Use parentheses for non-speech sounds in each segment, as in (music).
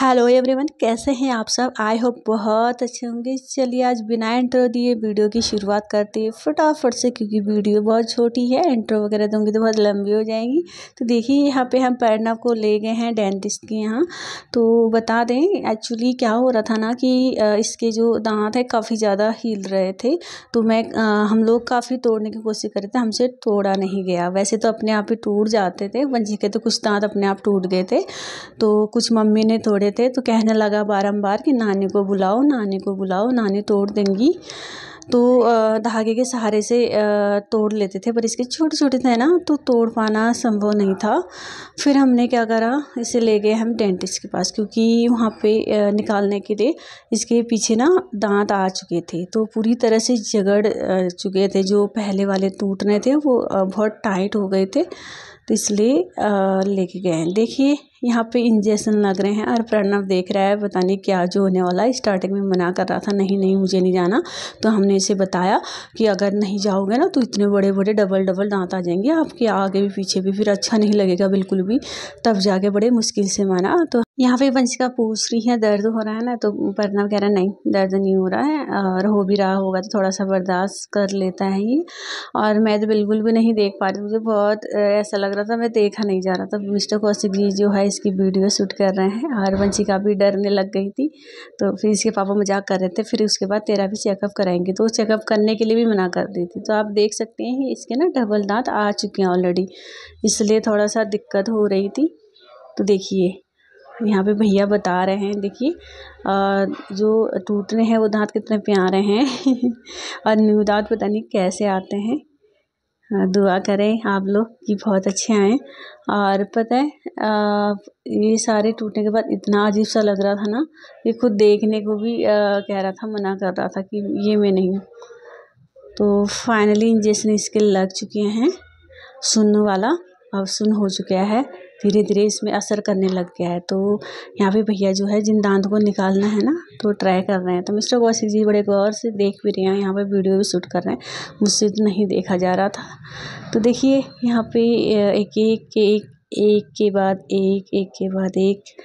hello everyone कैसे हैं आप सब आई होप बहुत अच्छे होंगे चलिए आज बिना इंट्रो दिए वीडियो की शुरुआत करते हैं फटाफट से क्योंकि वीडियो बहुत छोटी है इंट्रो वगैरह दूंगी तो, तो बहुत लंबी हो जाएगी तो देखिए यहाँ पे हम पैरना को ले गए हैं डेंटिस्ट के यहाँ तो बता दें एक्चुअली क्या हो रहा था ना कि इसके जो दांत है काफ़ी ज़्यादा हिल रहे थे तो मैं हम लोग काफ़ी तोड़ने की कोशिश कर रहे थे हमसे तोड़ा नहीं गया वैसे तो अपने आप ही टूट जाते थे वंजी के तो कुछ दाँत अपने आप टूट गए थे तो कुछ मम्मी ने थोड़े रहे थे तो कहने लगा बारंबार कि नानी को बुलाओ नानी को बुलाओ नानी तोड़ देंगी तो धागे के सहारे से तोड़ लेते थे पर इसके छोटे छोटे थे ना तो तोड़ पाना संभव नहीं था फिर हमने क्या करा इसे ले गए हम डेंटिस्ट के पास क्योंकि वहाँ पे निकालने के लिए इसके पीछे ना दांत आ चुके थे तो पूरी तरह से जगड़ चुके थे जो पहले वाले टूटने थे वो बहुत टाइट हो गए थे तो इसलिए लेके गए देखिए यहाँ पे इंजेक्शन लग रहे हैं और प्रणव देख रहा है पता नहीं क्या जो होने वाला है स्टार्टिंग में मना कर रहा था नहीं नहीं मुझे नहीं जाना तो हमने इसे बताया कि अगर नहीं जाओगे ना तो इतने बड़े बड़े डबल डबल दांत आ जाएंगे आपके आगे भी पीछे भी फिर अच्छा नहीं लगेगा बिल्कुल भी तब जाके बड़े मुश्किल से माना तो यहाँ पे वंशिका पूछ रही है दर्द हो रहा है ना तो परना वगैरह नहीं दर्द नहीं हो रहा है और हो भी रहा होगा तो थोड़ा सा बर्दाश्त कर लेता है ये और मैं तो बिल्कुल भी नहीं देख पा रही मुझे बहुत ऐसा लग रहा था मैं देखा नहीं जा रहा था मिस्टर कौशिक जी जो है इसकी वीडियो शूट कर रहे हैं और वंशिका भी डरने लग गई थी तो फिर इसके पापा मजाक कर रहे थे फिर उसके बाद तेरा भी चेकअप कराएंगे तो चेकअप करने के लिए भी मना कर दी थी तो आप देख सकते हैं इसके ना डबल दाँत आ चुके हैं ऑलरेडी इसलिए थोड़ा सा दिक्कत हो रही थी तो देखिए यहाँ पे भैया बता रहे हैं देखिए जो टूटने हैं वो दांत कितने प्यारे हैं (laughs) और न्यू दांत पता नहीं कैसे आते हैं दुआ करें आप लोग कि बहुत अच्छे आए और पता है आ, ये सारे टूटने के बाद इतना अजीब सा लग रहा था ना ये खुद देखने को भी आ, कह रहा था मना कर रहा था कि ये मैं नहीं तो फाइनली इंजेक्शन इसके लग चुके हैं सुन वाला अब सुन हो चुका है धीरे धीरे इसमें असर करने लग गया है तो यहाँ पे भैया जो है जिन दांत को निकालना है ना तो ट्राई कर रहे हैं तो मिस्टर कौशिक जी बड़े गौर से देख भी रहे हैं यहाँ पर वीडियो भी शूट कर रहे हैं मुझसे तो नहीं देखा जा रहा था तो देखिए यहाँ पे एक एक के एक एक के बाद एक एक के बाद एक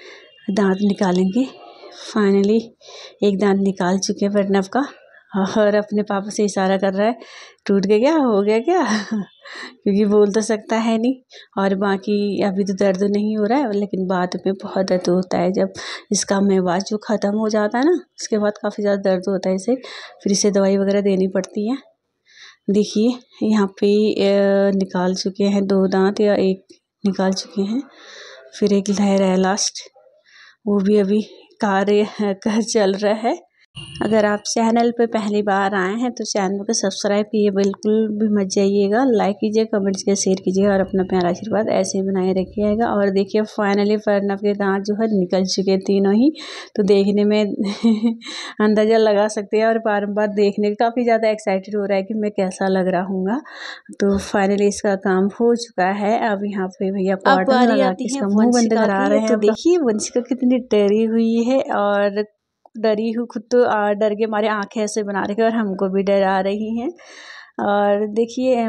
दांत निकालेंगे फाइनली एक दांत निकाल चुके हैं अर्नब का हाँ, और अपने पापा से इशारा कर रहा है टूट गया क्या हो गया क्या (laughs) क्योंकि बोल तो सकता है नहीं और बाकी अभी तो दर्द नहीं हो रहा है लेकिन बाद में बहुत दर्द होता है जब इसका मेवाज जो ख़त्म हो जाता है ना उसके बाद काफ़ी ज़्यादा दर्द होता है इसे फिर इसे दवाई वगैरह देनी पड़ती है देखिए यहाँ पे निकाल चुके हैं दो दांत या एक निकाल चुके हैं फिर एक लहर है लास्ट वो भी अभी कार्य कर चल रहा है अगर आप चैनल पे पहली बार आए हैं तो चैनल को सब्सक्राइब कीजिए बिल्कुल भी मत जाइएगा लाइक कीजिए कमेंट कीजिए शेयर कीजिएगा और अपना प्यार आशीर्वाद ऐसे ही बनाए रखिएगा और देखिए फाइनली फर्नब के दांत जो है निकल चुके तीनों ही तो देखने में (laughs) अंदाज़ा लगा सकते हैं और बारम्बार देखने का काफ़ी ज़्यादा एक्साइटेड हो रहा है कि मैं कैसा लग रहा हूँ तो फाइनली इसका काम हो चुका है अब यहाँ पे भैया मुँह बंद करा रहे हैं देखिए वंशिका कितनी डरी हुई है और डरी हूँ खुद तो डर के मारे आँखें ऐसे बना रखे और हमको भी डरा रही हैं और देखिए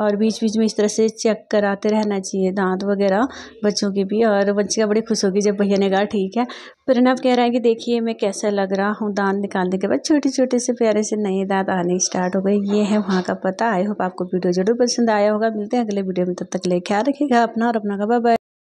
और बीच बीच में इस तरह से चेक कराते रहना चाहिए दांत वगैरह बच्चों के भी और का बड़ी खुश होगी जब भैया ने कहा ठीक है प्रणव कह रहा है कि देखिए मैं कैसा लग रहा हूँ दांत निकालने के बाद छोटे छोटे से प्यारे से नए दांत आने स्टार्ट हो गए ये है वहाँ का पता आई होप आपको वीडियो जरूर पसंद आया होगा मिलते हैं अगले वीडियो में तब तक ले ख्याल रखेगा अपना और अपना का बाय